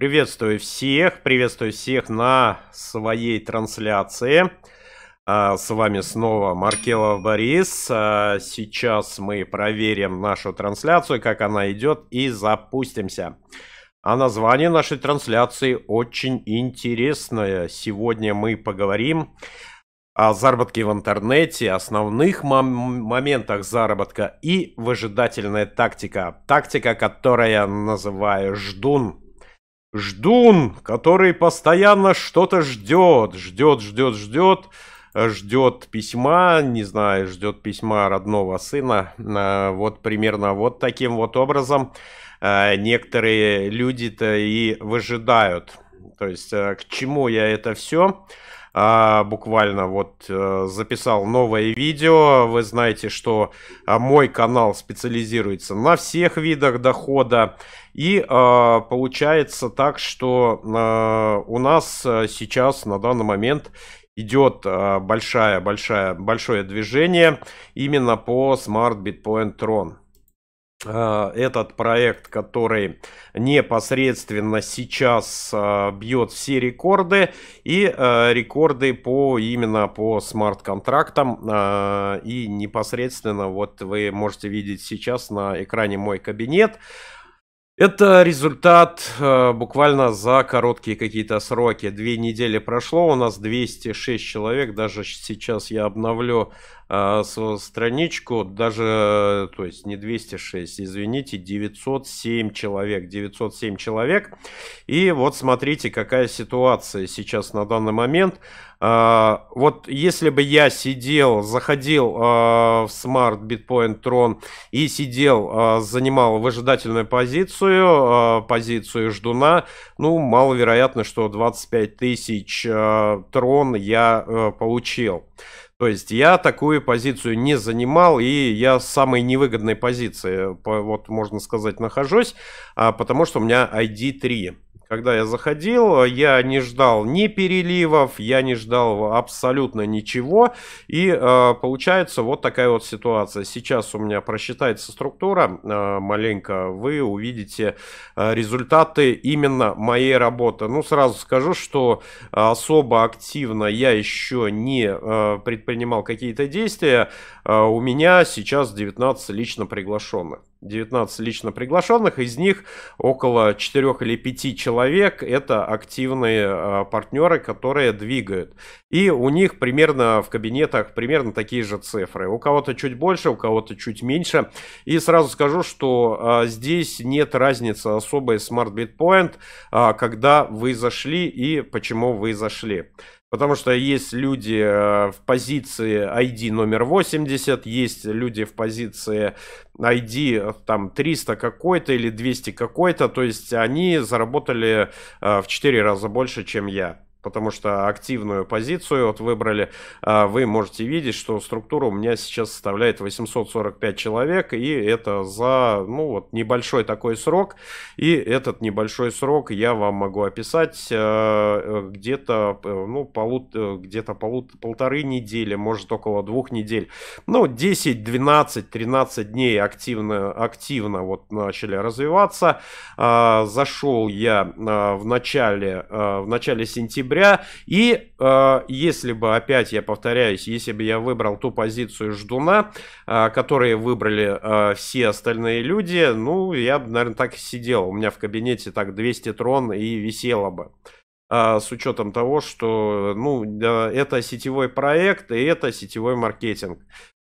Приветствую всех, приветствую всех на своей трансляции. А, с вами снова Маркелов Борис. А, сейчас мы проверим нашу трансляцию, как она идет, и запустимся. А название нашей трансляции очень интересное. Сегодня мы поговорим о заработке в интернете, основных мом- моментах заработка и выжидательная тактика. Тактика, которая называю «ждун». Ждун, который постоянно что-то ждет, ждет, ждет, ждет, ждет письма, не знаю, ждет письма родного сына. Э, вот примерно вот таким вот образом э, некоторые люди-то и выжидают. То есть э, к чему я это все? а, буквально вот э, записал новое видео. Вы знаете, что а, мой канал специализируется на всех видах дохода. И а, получается так, что а, у нас э, сейчас на данный момент идет а, большая, большая, большое движение именно по Smart Bitcoin Tron. Э, этот проект, который непосредственно сейчас э, бьет все рекорды и э, рекорды по именно по смарт-контрактам и непосредственно вот вы можете видеть сейчас на экране мой кабинет. Это результат буквально за короткие какие-то сроки. Две недели прошло, у нас 206 человек. Даже сейчас я обновлю э, страничку, даже, то есть не 206, извините, 907 человек, 907 человек. И вот смотрите, какая ситуация сейчас на данный момент. А, вот если бы я сидел, заходил а, в Smart Bitcoin Tron и сидел, занимал выжидательную позицию, позицию ждуна, ну, маловероятно, что 25 тысяч трон я э, получил. То есть я такую позицию не занимал, и я с самой невыгодной позиции, вот можно сказать, нахожусь, а, потому что у меня ID 3 когда я заходил, я не ждал ни переливов, я не ждал абсолютно ничего. И э, получается вот такая вот ситуация. Сейчас у меня просчитается структура э, маленько. Вы увидите э, результаты именно моей работы. Ну, сразу скажу, что особо активно я еще не э, предпринимал какие-то действия. Э, у меня сейчас 19 лично приглашенных. 19 лично приглашенных, из них около 4 или 5 человек это активные а, партнеры, которые двигают. И у них примерно в кабинетах примерно такие же цифры. У кого-то чуть больше, у кого-то чуть меньше. И сразу скажу, что а, здесь нет разницы особой Smart Bitpoint, а, когда вы зашли и почему вы зашли. Потому что есть люди э, в позиции ID номер 80, есть люди в позиции ID э, там 300 какой-то или 200 какой-то, то есть они заработали э, в 4 раза больше, чем я потому что активную позицию вот выбрали, а вы можете видеть, что структура у меня сейчас составляет 845 человек, и это за, ну вот, небольшой такой срок, и этот небольшой срок я вам могу описать э, где-то, э, ну, полут, э, где-то полут, полторы недели, может, около двух недель, ну, 10, 12, 13 дней активно, активно вот начали развиваться, а, зашел я а, в начале, в начале сентября, сентября. И э, если бы, опять я повторяюсь, если бы я выбрал ту позицию Ждуна, э, которые выбрали э, все остальные люди, ну, я бы, наверное, так и сидел. У меня в кабинете так 200 трон и висело бы э, с учетом того, что ну, это сетевой проект и это сетевой маркетинг.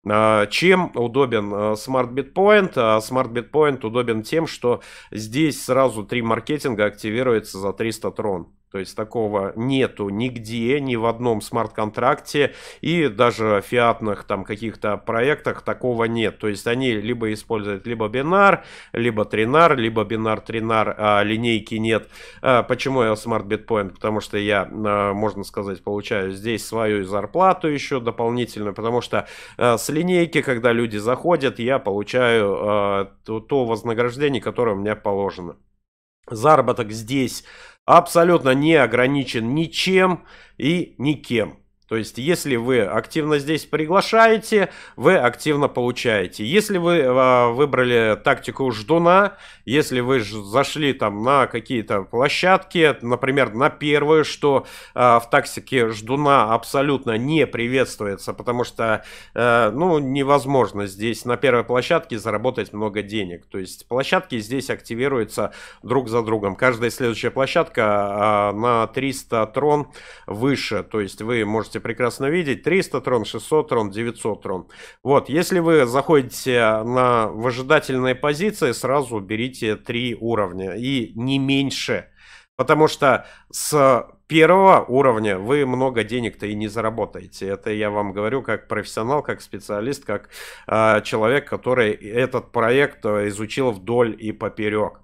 Э, чем удобен э, Smart Bitpoint? Smart Bitpoint удобен тем, что здесь сразу три маркетинга активируется за 300 трон. То есть такого нету нигде, ни в одном смарт-контракте и даже фиатных там каких-то проектах такого нет. То есть они либо используют либо бинар, либо тринар, либо бинар-тринар, а линейки нет. А почему я смарт битпоинт Потому что я, а, можно сказать, получаю здесь свою зарплату еще дополнительно, потому что а, с линейки, когда люди заходят, я получаю а, то вознаграждение, которое у меня положено. Заработок здесь абсолютно не ограничен ничем и никем. То есть, если вы активно здесь приглашаете, вы активно получаете. Если вы а, выбрали тактику ждуна, если вы зашли там на какие-то площадки, например, на первую, что а, в тактике ждуна абсолютно не приветствуется, потому что, а, ну, невозможно здесь на первой площадке заработать много денег. То есть, площадки здесь активируются друг за другом. Каждая следующая площадка а, на 300 трон выше, то есть вы можете прекрасно видеть. 300 трон, 600 трон, 900 трон. Вот, если вы заходите на выжидательные позиции, сразу берите три уровня и не меньше. Потому что с первого уровня вы много денег-то и не заработаете. Это я вам говорю как профессионал, как специалист, как э, человек, который этот проект э, изучил вдоль и поперек.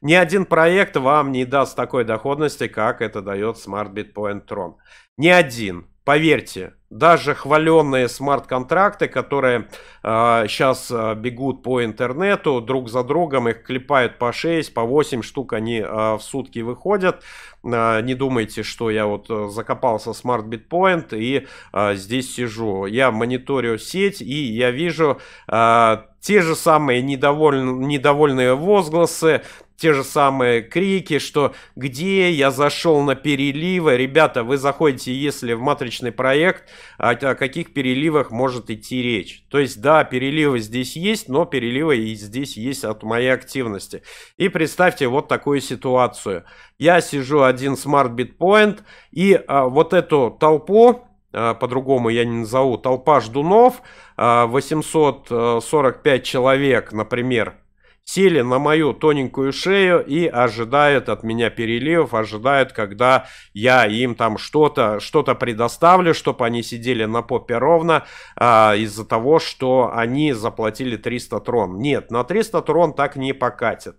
Ни один проект вам не даст такой доходности, как это дает Smart Bitcoin Tron. Ни один. Поверьте, даже хваленные смарт-контракты, которые э, а, сейчас э, а, бегут по интернету, друг за другом их клепают по 6, по 8 штук они э, в сутки выходят. Э, не думайте, что я вот э, закопался в Smart Bitpoint и э, здесь сижу. Я мониторю сеть и я вижу э, те же самые недовольные возгласы, те же самые крики, что где я зашел на переливы. Ребята, вы заходите, если в матричный проект, о, а о каких переливах может идти речь. То есть, да, переливы здесь есть, но переливы и здесь есть от моей активности. И представьте вот такую ситуацию. Я сижу один Smart Bitpoint и а, вот эту толпу, а, по-другому я не назову, толпа ждунов, 845 а, э, человек, например, сели на мою тоненькую шею и ожидают от меня переливов, ожидают, когда я им там что-то что предоставлю, чтобы они сидели на попе ровно а, из-за того, что они заплатили 300 трон. Нет, на 300 трон так не покатит.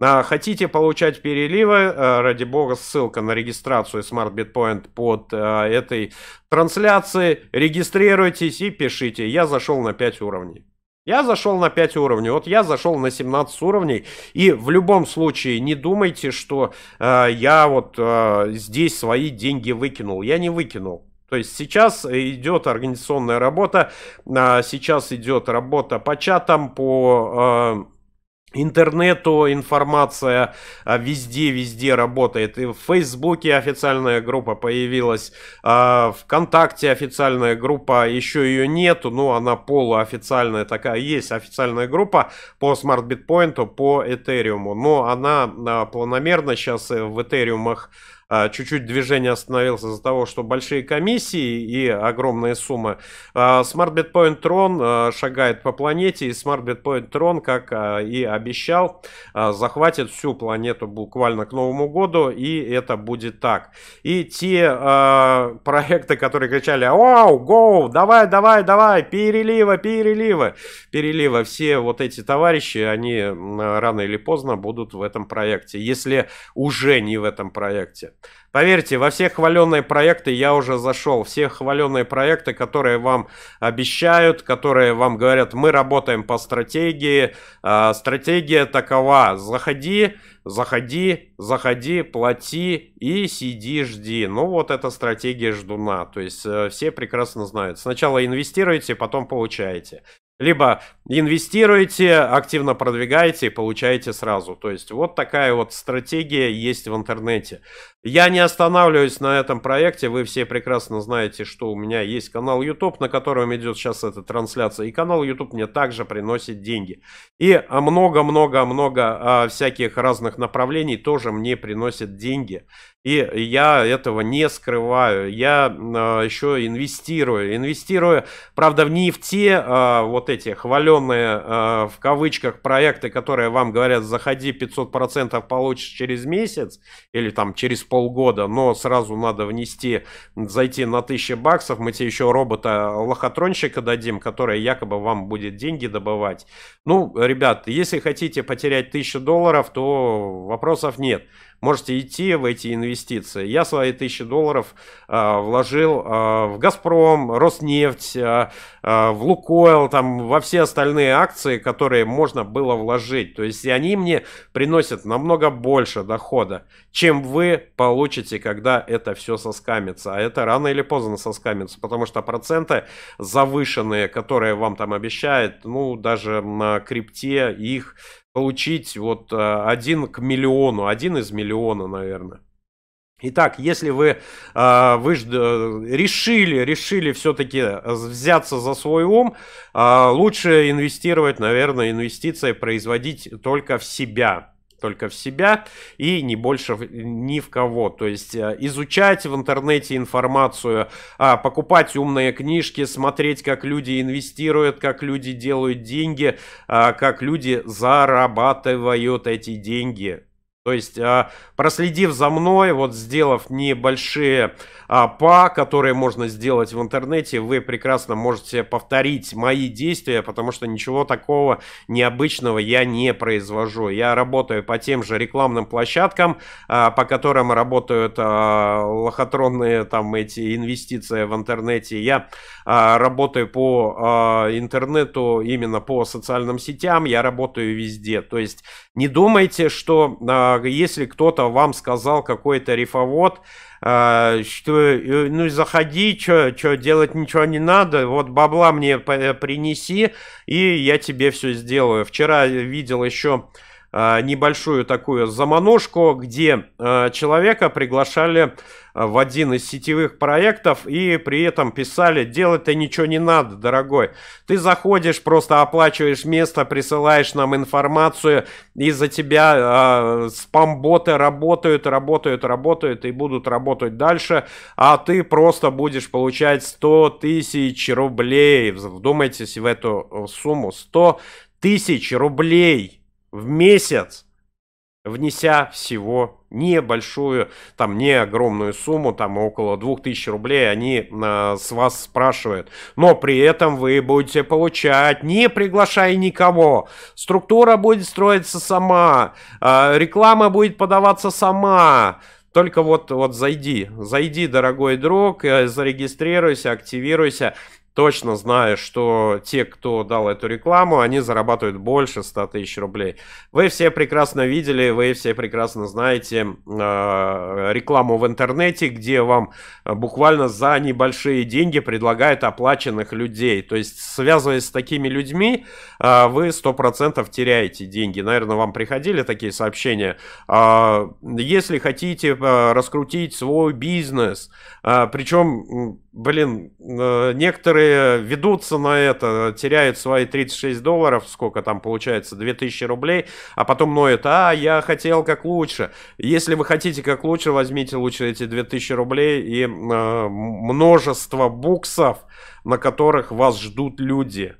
А, хотите получать переливы, а, ради бога, ссылка на регистрацию Smart Bitpoint под а, этой трансляцией. Регистрируйтесь и пишите. Я зашел на 5 уровней. Я зашел на 5 уровней, вот я зашел на 17 уровней, и в любом случае не думайте, что э, я вот э, здесь свои деньги выкинул. Я не выкинул. То есть сейчас идет организационная работа, э, сейчас идет работа по чатам, по... Э, интернету информация везде-везде а, работает. И в Фейсбуке официальная группа появилась, а ВКонтакте официальная группа, еще ее нету, но она полуофициальная такая. Есть официальная группа по Smart Bitpoint, по Этериуму, но она а, планомерно сейчас э, в Этериумах а, чуть-чуть движение остановилось из-за того, что большие комиссии и огромные суммы. А, Smart Bitcoin Tron а, шагает по планете, и Smart Bitcoin Tron, как и обещал, захватит всю планету буквально к Новому году, и это будет так. И те проекты, которые кричали «Оу, гоу, давай, давай, давай, переливы, переливы, переливы», все вот эти товарищи, они рано или поздно будут в этом проекте, если уже не в этом проекте. Поверьте, во все хваленные проекты я уже зашел. Все хваленные проекты, которые вам обещают, которые вам говорят, мы работаем по стратегии. Э, стратегия такова. Заходи, заходи, заходи, плати и сиди, жди. Ну вот это стратегия ждуна. То есть э, все прекрасно знают. Сначала инвестируете, потом получаете. Либо инвестируете, активно продвигаете и получаете сразу. То есть вот такая вот стратегия есть в интернете. Я не останавливаюсь на этом проекте. Вы все прекрасно знаете, что у меня есть канал YouTube, на котором идет сейчас эта трансляция. И канал YouTube мне также приносит деньги. И много-много-много а, всяких разных направлений тоже мне приносят деньги. И я этого не скрываю. Я э, еще инвестирую. Инвестирую, правда, не в те э, а, вот эти хваленные э, а, в кавычках проекты, которые вам говорят, заходи 500% получишь через месяц или там через полгода, но сразу надо внести, зайти на 1000 баксов. Мы тебе еще робота-лохотронщика дадим, который якобы вам будет деньги добывать. Ну, ребят, если хотите потерять 1000 долларов, то вопросов нет можете идти в эти инвестиции. Я свои тысячи долларов э, вложил э, в Газпром, Роснефть, э, в Лукойл, там во все остальные акции, которые можно было вложить. То есть и они мне приносят намного больше дохода, чем вы получите, когда это все соскамится. А это рано или поздно соскамится, потому что проценты завышенные, которые вам там обещают, ну даже на крипте их получить вот а, один к миллиону, один из миллиона, наверное. Итак, если вы, а, вы э, решили, решили все-таки э, взяться за свой ум, а, лучше инвестировать, наверное, инвестиции производить только в себя только в себя и не больше ни в кого. То есть э, изучать в интернете информацию, а, покупать умные книжки, смотреть, как люди инвестируют, как люди делают деньги, а, как люди зарабатывают эти деньги. То есть, а, проследив за мной, вот сделав небольшие а, па, которые можно сделать в интернете, вы прекрасно можете повторить мои действия, потому что ничего такого необычного я не произвожу. Я работаю по тем же рекламным площадкам, а, по которым работают лохотронные там эти инвестиции в интернете. Я работаю по интернету, именно по социальным сетям, я работаю везде. То есть, не думайте, что а, если кто-то вам сказал какой-то рифовод, а, что э, ну заходи, что делать ничего не надо, вот бабла мне э, принеси, и я тебе все сделаю. Вчера видел еще а, небольшую такую заманушку, где а, человека приглашали а, в один из сетевых проектов и при этом писали, делать-то ничего не надо, дорогой. Ты заходишь, просто оплачиваешь место, присылаешь нам информацию, и за тебя э, спам работают, работают, работают и будут работать дальше, а ты просто будешь получать 100 тысяч рублей. Вдумайтесь в эту сумму. 100 тысяч рублей в месяц, внеся всего небольшую, там не огромную сумму, там около 2000 рублей они э, с вас спрашивают. Но при этом вы будете получать, не приглашая никого. Структура будет строиться сама, э, реклама будет подаваться сама. Только вот, вот зайди, зайди, дорогой друг, э, зарегистрируйся, активируйся точно знаю, что те, кто дал эту рекламу, они зарабатывают больше 100 тысяч рублей. Вы все прекрасно видели, вы все прекрасно знаете э, рекламу в интернете, где вам а, буквально за небольшие деньги предлагают оплаченных людей. То есть, связываясь с такими людьми, э, вы 100% теряете деньги. Наверное, вам приходили такие сообщения. Э, если хотите э, раскрутить свой бизнес, э, причем блин, э, некоторые ведутся на это, теряют свои 36 долларов, сколько там получается, 2000 рублей, а потом ноют, а, я хотел как лучше. Если вы хотите как лучше, возьмите лучше эти 2000 рублей и э, множество буксов, на которых вас ждут люди.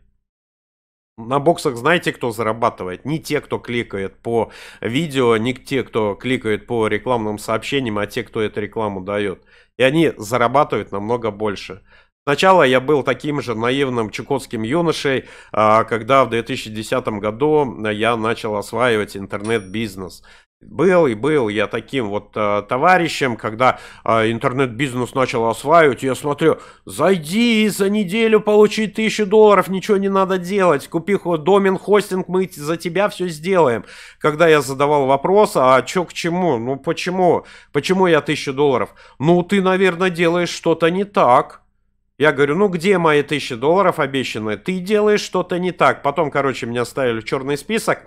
На боксах знаете, кто зарабатывает? Не те, кто кликает по видео, не те, кто кликает по рекламным сообщениям, а те, кто эту рекламу дает. И они зарабатывают намного больше. Сначала я был таким же наивным чукотским юношей, а когда в 2010 году я начал осваивать интернет-бизнес. Был и был я таким вот э, товарищем, когда э, интернет-бизнес начал осваивать, я смотрю, зайди за неделю получи тысячу долларов, ничего не надо делать, купи домен, хостинг, мы за тебя все сделаем. Когда я задавал вопрос, а что к чему, ну почему, почему я тысячу долларов? Ну ты, наверное, делаешь что-то не так. Я говорю, ну где мои тысячи долларов обещанные? Ты делаешь что-то не так. Потом, короче, меня ставили в черный список.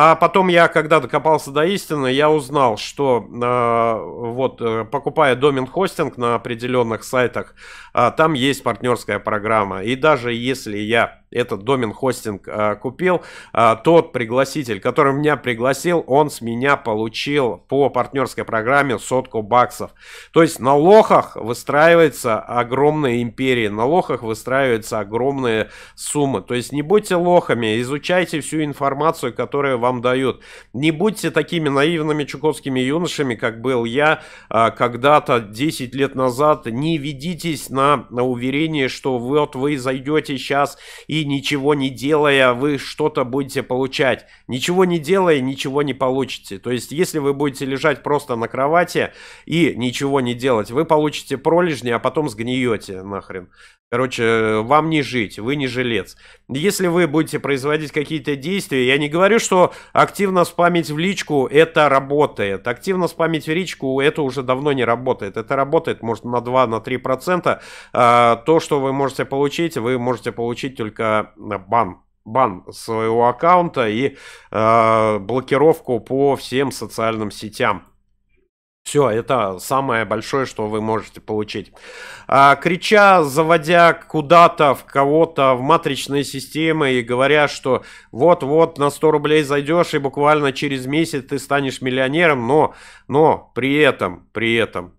А потом я, когда докопался до истины, я узнал, что а, э, вот покупая домен хостинг на определенных сайтах, э, там есть партнерская программа. И даже если я этот домен хостинг э, купил, э, тот пригласитель, который меня пригласил, он с меня получил по партнерской программе сотку баксов. То есть на лохах выстраивается огромная империя, на лохах выстраиваются огромные суммы. То есть не будьте лохами, изучайте всю информацию, которую вам дают. Не будьте такими наивными чукотскими юношами, как был я э, когда-то 10 лет назад. Не ведитесь на, на уверение, что вот вы зайдете сейчас и и ничего не делая вы что-то будете получать. Ничего не делая, ничего не получите. То есть, если вы будете лежать просто на кровати и ничего не делать, вы получите пролежни, а потом сгниете нахрен. Короче, вам не жить, вы не жилец. Если вы будете производить какие-то действия, я не говорю, что активно спамить в личку это работает. Активно спамить в личку это уже давно не работает. Это работает, может, на 2-3%. На 3%. а, то, что вы можете получить, вы можете получить только Э, бан бан своего аккаунта и э, блокировку по всем социальным сетям. Все, это самое большое, что вы можете получить. А, крича, заводя куда-то в кого-то в матричные системы и говоря, что вот-вот на 100 рублей зайдешь и буквально через месяц ты станешь миллионером, но, но при этом, при этом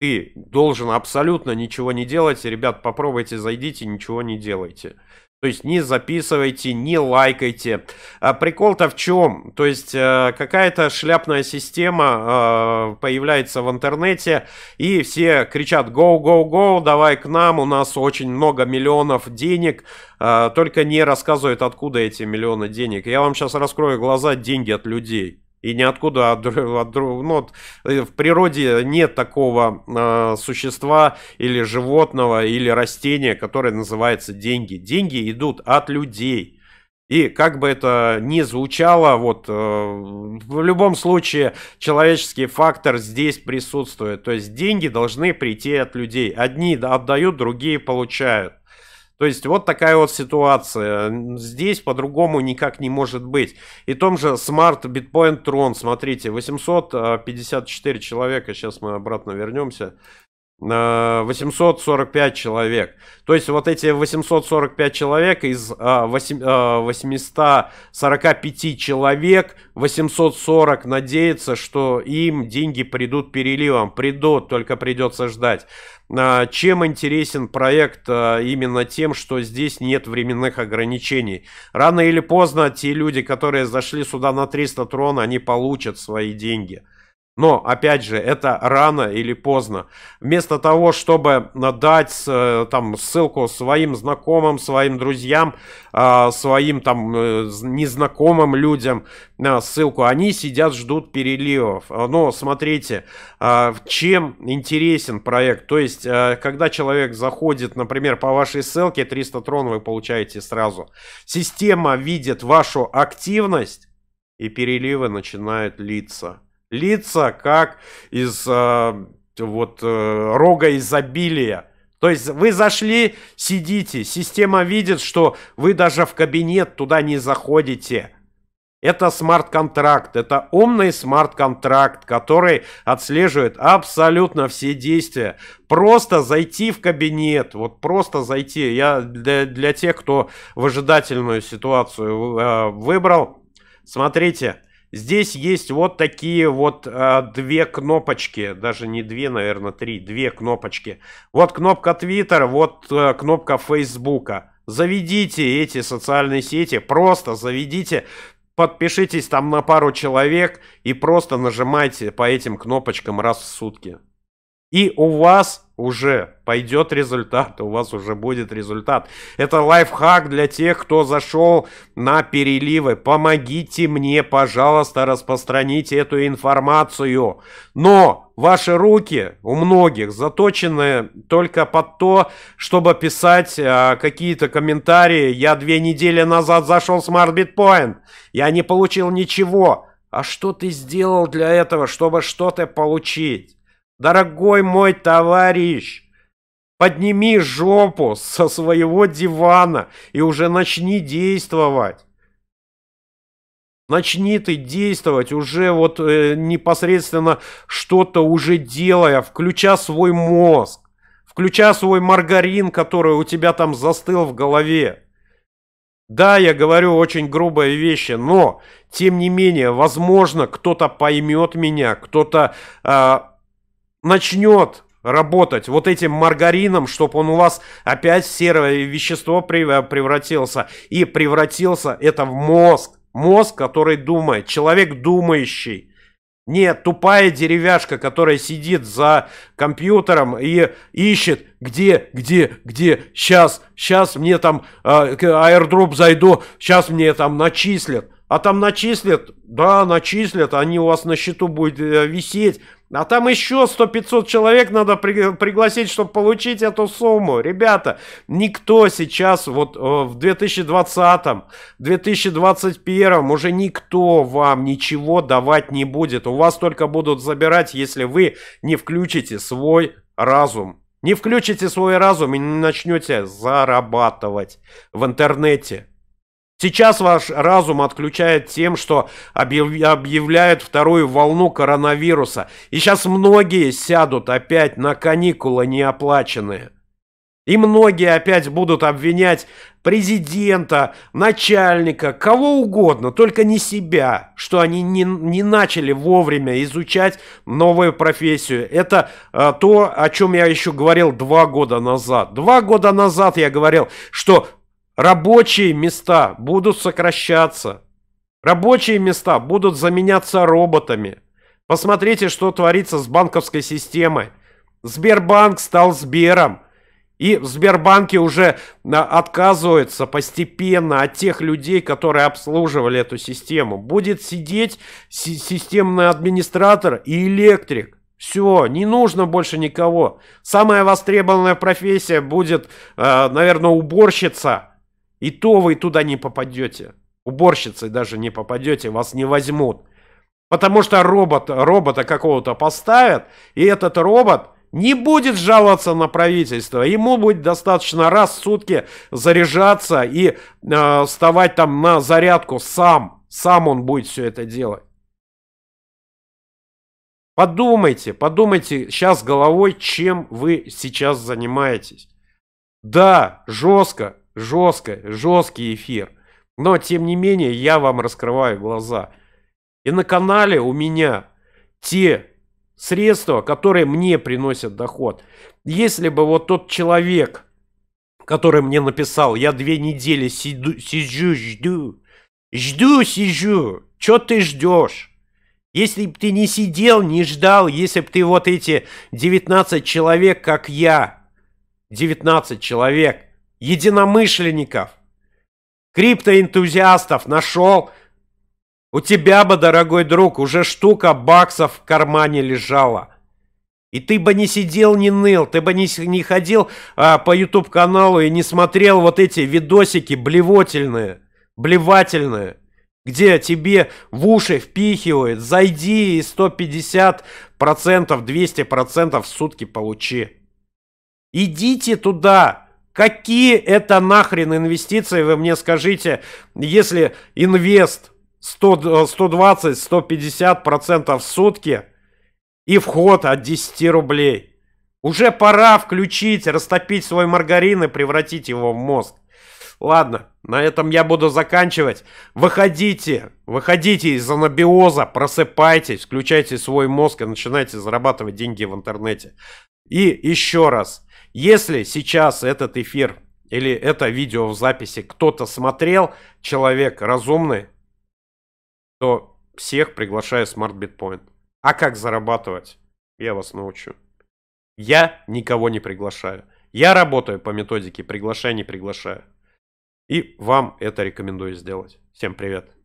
ты должен абсолютно ничего не делать. Ребят, попробуйте, зайдите, ничего не делайте. То есть не записывайте, не лайкайте. А прикол-то в чем? То есть э, какая-то шляпная система э, появляется в интернете, и все кричат «Go, go, go, давай к нам, у нас очень много миллионов денег», э, только не рассказывают, откуда эти миллионы денег. Я вам сейчас раскрою глаза, деньги от людей. И ниоткуда, от, от, ну, э, в природе нет такого э, существа или животного или растения, которое называется деньги. Деньги идут от людей. И как бы это ни звучало, вот э, в любом случае человеческий фактор здесь присутствует. То есть деньги должны прийти от людей. Одни отдают, другие получают. То есть вот такая вот ситуация. Здесь по-другому никак не может быть. И том же Smart Bitcoin Tron, смотрите, 854 э, человека, сейчас мы обратно вернемся. 845 человек. То есть вот эти 845 человек из 845 а, а, человек, 840 надеется, что им деньги придут переливом. Придут, только придется ждать. А, чем интересен проект? Именно тем, что здесь нет временных ограничений. Рано или поздно те люди, которые зашли сюда на 300 трон, они получат свои деньги. Но, опять же, это рано или поздно. Вместо того, чтобы э, дать э, там, ссылку своим знакомым, своим друзьям, э, своим там незнакомым людям ссылку, они сидят, ждут переливов. Но смотрите, чем интересен проект. То есть, когда человек заходит, например, по вашей ссылке, 300 трон вы получаете сразу. Система видит вашу активность, и переливы начинают литься лица, как из э, вот э, рога изобилия. То есть вы зашли, сидите, система видит, что вы даже в кабинет туда не заходите. Это смарт-контракт, это умный смарт-контракт, который отслеживает абсолютно все действия. Просто зайти в кабинет, вот просто зайти. Я для, для тех, кто выжидательную ситуацию э, выбрал, смотрите, Здесь есть вот такие вот э, две кнопочки, даже не две, наверное, три, две кнопочки. Вот кнопка Twitter, вот э, кнопка Facebook. Заведите эти социальные сети, просто заведите, подпишитесь там на пару человек и просто нажимайте по этим кнопочкам раз в сутки. И у вас уже пойдет результат, у вас уже будет результат. Это лайфхак для тех, кто зашел на переливы. Помогите мне, пожалуйста, распространить эту информацию. Но ваши руки у многих заточены только под то, чтобы писать а, какие-то комментарии. Я две недели назад зашел в Smart Bitcoin, я не получил ничего. А что ты сделал для этого, чтобы что-то получить? Дорогой мой товарищ, подними жопу со своего дивана и уже начни действовать. Начни ты действовать уже вот э, непосредственно что-то уже делая, включа свой мозг, включа свой маргарин, который у тебя там застыл в голове. Да, я говорю очень грубые вещи, но тем не менее, возможно, кто-то поймет меня, кто-то э, начнет работать вот этим маргарином, чтобы он у вас опять в серое вещество э, превратился. И превратился это в мозг. Мозг, который думает. Человек думающий. Не тупая деревяшка, которая сидит за компьютером и ищет, где, где, где, сейчас, сейчас мне там э, аирдроп зайду, сейчас мне там начислят. А там начислят, да, начислят, они у вас на счету будут э, висеть, а там еще 100-500 человек надо пригласить, чтобы получить эту сумму. Ребята, никто сейчас, вот э, в 2020, 2021 уже никто вам ничего давать не будет. У вас только будут забирать, если вы не включите свой разум. Не включите свой разум и не начнете зарабатывать в интернете. Сейчас ваш разум отключает тем, что объявляют вторую волну коронавируса. И сейчас многие сядут опять на каникулы неоплаченные. И многие опять будут обвинять президента, начальника, кого угодно, только не себя, что они не, не начали вовремя изучать новую профессию. Это э, то, о чем я еще говорил два года назад. Два года назад я говорил, что Рабочие места будут сокращаться. Рабочие места будут заменяться роботами. Посмотрите, что творится с банковской системой. Сбербанк стал Сбером. И в Сбербанке уже а, отказываются постепенно от тех людей, которые обслуживали эту систему. Будет сидеть си системный администратор и электрик. Все, не нужно больше никого. Самая востребованная профессия будет, э, а, наверное, уборщица и то вы туда не попадете. Уборщицей даже не попадете, вас не возьмут. Потому что робот, робота какого-то поставят, и этот робот не будет жаловаться на правительство. Ему будет достаточно раз в сутки заряжаться и э, вставать там на зарядку сам. Сам он будет все это делать. Подумайте, подумайте сейчас головой, чем вы сейчас занимаетесь. Да, жестко, Жестко, жесткий эфир. Но, тем не менее, я вам раскрываю глаза. И на канале у меня те средства, которые мне приносят доход. Если бы вот тот человек, который мне написал, я две недели сиду, сижу, жду, жду, сижу, что ты ждешь? Если бы ты не сидел, не ждал, если бы ты вот эти 19 человек, как я, 19 человек, единомышленников, криптоэнтузиастов нашел. У тебя бы, дорогой друг, уже штука баксов в кармане лежала. И ты бы не сидел, не ныл, ты бы не, не ходил а, по YouTube-каналу и не смотрел вот эти видосики блевотельные, блевательные, где тебе в уши впихивают, зайди и 150%, 200% в сутки получи. Идите туда, Какие это нахрен инвестиции, вы мне скажите, если инвест 120-150% э, в сутки и вход от 10 рублей. Уже пора включить, растопить свой маргарин и превратить его в мозг. Ладно, на этом я буду заканчивать. Выходите, выходите из анабиоза, просыпайтесь, включайте свой мозг и начинайте зарабатывать деньги в интернете. И еще раз – если сейчас этот эфир или это видео в записи кто-то смотрел, человек разумный, то всех приглашаю в Smart Bitcoin. А как зарабатывать? Я вас научу. Я никого не приглашаю. Я работаю по методике приглашай, не приглашаю. И вам это рекомендую сделать. Всем привет.